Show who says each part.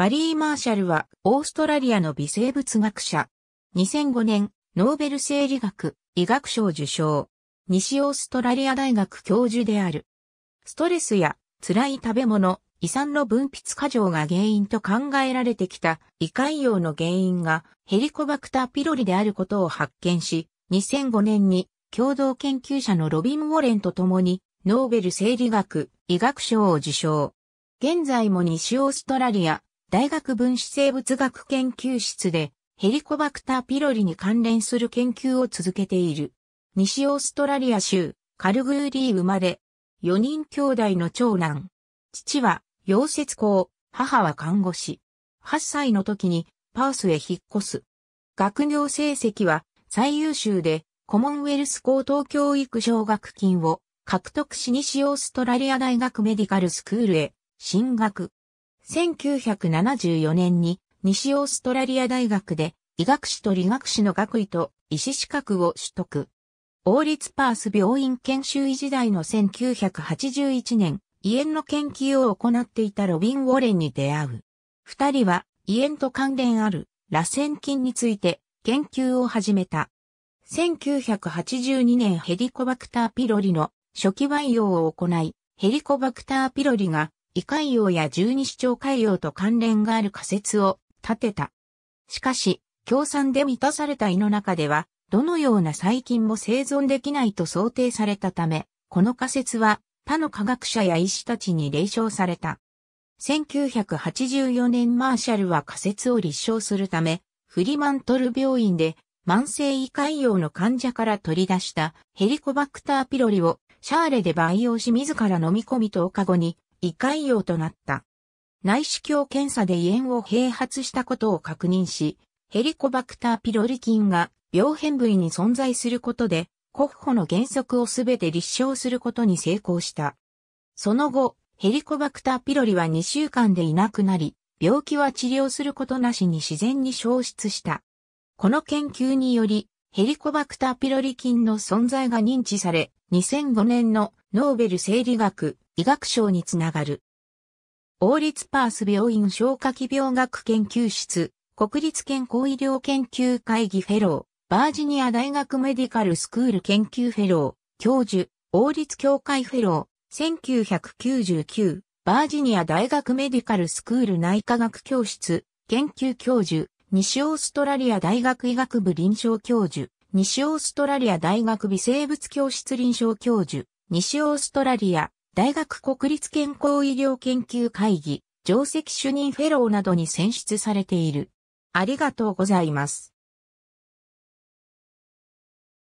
Speaker 1: バリー・マーシャルは、オーストラリアの微生物学者。2005年、ノーベル生理学、医学賞受賞。西オーストラリア大学教授である。ストレスや辛い食べ物、胃酸の分泌過剰が原因と考えられてきた胃潰瘍の原因がヘリコバクターピロリであることを発見し、2005年に共同研究者のロビン・ウォレンと共にノーベル生理学、医学賞を受賞。現在も西オーストラリア、大学分子生物学研究室でヘリコバクターピロリに関連する研究を続けている。西オーストラリア州カルグーリー生まれ、4人兄弟の長男。父は溶接工、母は看護師。8歳の時にパースへ引っ越す。学業成績は最優秀でコモンウェルス高等教育奨学金を獲得し西オーストラリア大学メディカルスクールへ進学。1974年に西オーストラリア大学で医学士と理学士の学位と医師資格を取得。王立パース病院研修医時代の1981年、胃炎の研究を行っていたロビン・ウォレンに出会う。二人は胃炎と関連ある螺旋菌について研究を始めた。1982年ヘリコバクターピロリの初期培養を行い、ヘリコバクターピロリが議海洋や十二指腸海洋と関連がある仮説を立てた。しかし、共産で満たされた胃の中では、どのような細菌も生存できないと想定されたため、この仮説は他の科学者や医師たちに冷笑された。1984年マーシャルは仮説を立証するため、フリマントル病院で慢性胃潰瘍の患者から取り出したヘリコバクターピロリをシャーレで培養し自ら飲み込み10日後に胃潰瘍となった。内視鏡検査で胃炎を併発したことを確認し、ヘリコバクターピロリ菌が病変部位に存在することで、国保の原則をすべて立証することに成功した。その後、ヘリコバクターピロリは2週間でいなくなり、病気は治療することなしに自然に消失した。この研究により、ヘリコバクターピロリ菌の存在が認知され、2005年のノーベル生理学医学賞につながる。王立パース病院消化器病学研究室、国立健康医療研究会議フェロー、バージニア大学メディカルスクール研究フェロー、教授、王立協会フェロー、1999、バージニア大学メディカルスクール内科学教室、研究教授、西オーストラリア大学医学部臨床教授、西オーストラリア大学微生物教室臨床教授、西オーストラリア大学国立健康医療研究会議、上席主任フェローなどに選出されている。ありがとうございます。